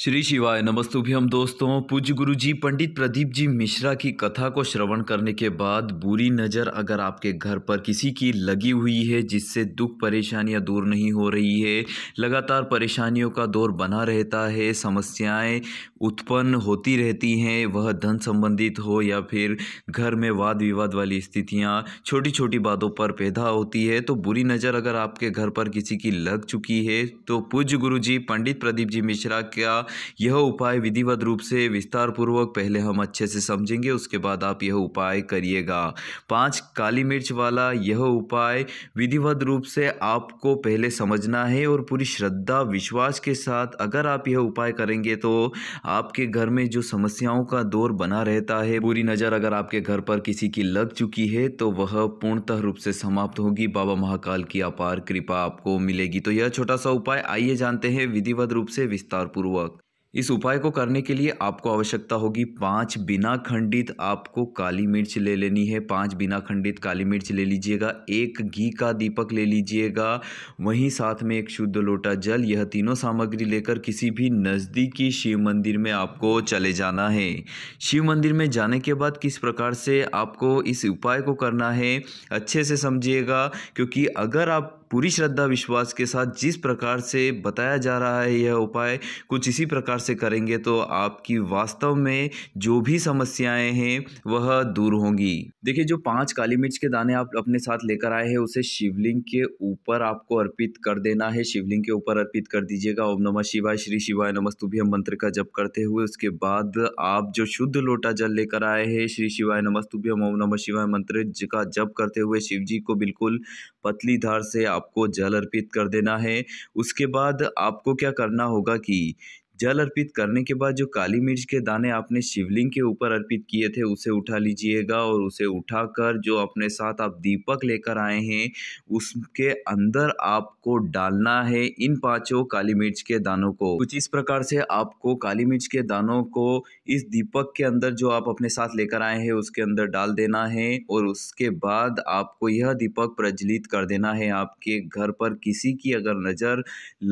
श्री शिवाय नमस्तुभ्यम दोस्तों पूज्य गुरु जी पंडित प्रदीप जी मिश्रा की कथा को श्रवण करने के बाद बुरी नज़र अगर आपके घर पर किसी की लगी हुई है जिससे दुख परेशानियां दूर नहीं हो रही है लगातार परेशानियों का दौर बना रहता है समस्याएं उत्पन्न होती रहती हैं वह धन संबंधित हो या फिर घर में वाद विवाद वाली स्थितियाँ छोटी छोटी बातों पर पैदा होती है तो बुरी नज़र अगर आपके घर पर किसी की लग चुकी है तो पूज्य गुरु जी पंडित प्रदीप जी मिश्रा का यह उपाय विधिवत रूप से विस्तार पूर्वक पहले हम अच्छे से समझेंगे उसके बाद आप यह उपाय करिएगा पांच काली मिर्च वाला यह उपाय विधिवत रूप से आपको पहले समझना है और पूरी श्रद्धा विश्वास के साथ अगर आप यह उपाय करेंगे तो आपके घर में जो समस्याओं का दौर बना रहता है पूरी नज़र अगर आपके घर पर किसी की लग चुकी है तो वह पूर्णतः रूप से समाप्त होगी बाबा महाकाल की अपार कृपा आपको मिलेगी तो यह छोटा सा उपाय आइए जानते हैं विधिवत रूप से विस्तार पूर्वक इस उपाय को करने के लिए आपको आवश्यकता होगी पांच बिना खंडित आपको काली मिर्च ले लेनी है पांच बिना खंडित काली मिर्च ले लीजिएगा एक घी का दीपक ले लीजिएगा वहीं साथ में एक शुद्ध लोटा जल यह तीनों सामग्री लेकर किसी भी नज़दीकी शिव मंदिर में आपको चले जाना है शिव मंदिर में जाने के बाद किस प्रकार से आपको इस उपाय को करना है अच्छे से समझिएगा क्योंकि अगर आप पूरी श्रद्धा विश्वास के साथ जिस प्रकार से बताया जा रहा है यह उपाय कुछ इसी प्रकार से करेंगे तो आपकी वास्तव में जो भी समस्याएं हैं वह दूर होंगी देखिए जो पांच काली मिर्च के दाने आप अपने साथ लेकर आए हैं उसे शिवलिंग के ऊपर आपको अर्पित कर देना है शिवलिंग के ऊपर अर्पित कर दीजिएगा ओम नमः शिवाय श्री शिवाय हम मंत्र का जप करते हुए उसके बाद आप जो शुद्ध लोटा जल लेकर आए हैं श्री शिवाय नमस्तुभ्यम ओम नमः शिवाय मंत्र का जप करते हुए शिव जी को बिल्कुल पतली धार से आपको जल अर्पित कर देना है उसके बाद आपको क्या करना होगा कि जल अर्पित करने के बाद जो काली मिर्च के दाने आपने शिवलिंग के ऊपर अर्पित किए थे उसे उठा लीजिएगा और उसे उठाकर जो अपने साथ आप दीपक लेकर आए हैं उसके अंदर आपको डालना है इन पांचों काली मिर्च के दानों को कुछ इस प्रकार से आपको काली मिर्च के दानों को इस दीपक के अंदर जो आप अपने साथ लेकर आए हैं उसके अंदर डाल देना है और उसके बाद आपको यह दीपक प्रज्वलित कर देना है आपके घर पर किसी की अगर नज़र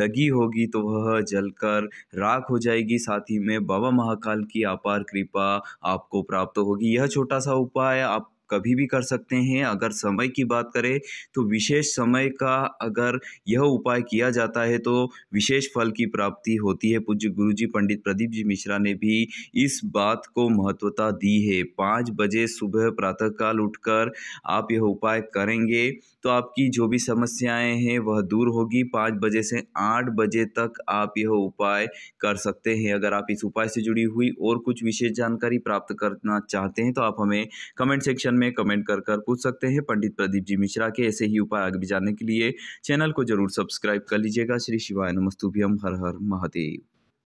लगी होगी तो वह जलकर रात साख हो जाएगी साथ ही में बाबा महाकाल की अपार कृपा आपको प्राप्त होगी यह छोटा सा उपाय आप कभी भी कर सकते हैं अगर समय की बात करें तो विशेष समय का अगर यह उपाय किया जाता है तो विशेष फल की प्राप्ति होती है पूज्य गुरु जी पंडित प्रदीप जी मिश्रा ने भी इस बात को महत्वता दी है पाँच बजे सुबह प्रातःकाल उठकर आप यह उपाय करेंगे तो आपकी जो भी समस्याएं हैं वह दूर होगी पाँच बजे से आठ बजे तक आप यह उपाय कर सकते हैं अगर आप इस उपाय से जुड़ी हुई और कुछ विशेष जानकारी प्राप्त करना चाहते हैं तो आप हमें कमेंट सेक्शन सेक्शन में कमेंट कर कर पूछ सकते हैं पंडित प्रदीप जी मिश्रा के ऐसे ही उपाय आगे भी जानने के लिए चैनल को जरूर सब्सक्राइब कर लीजिएगा श्री शिवाय नमस्तुभ्यम हर हर महादेव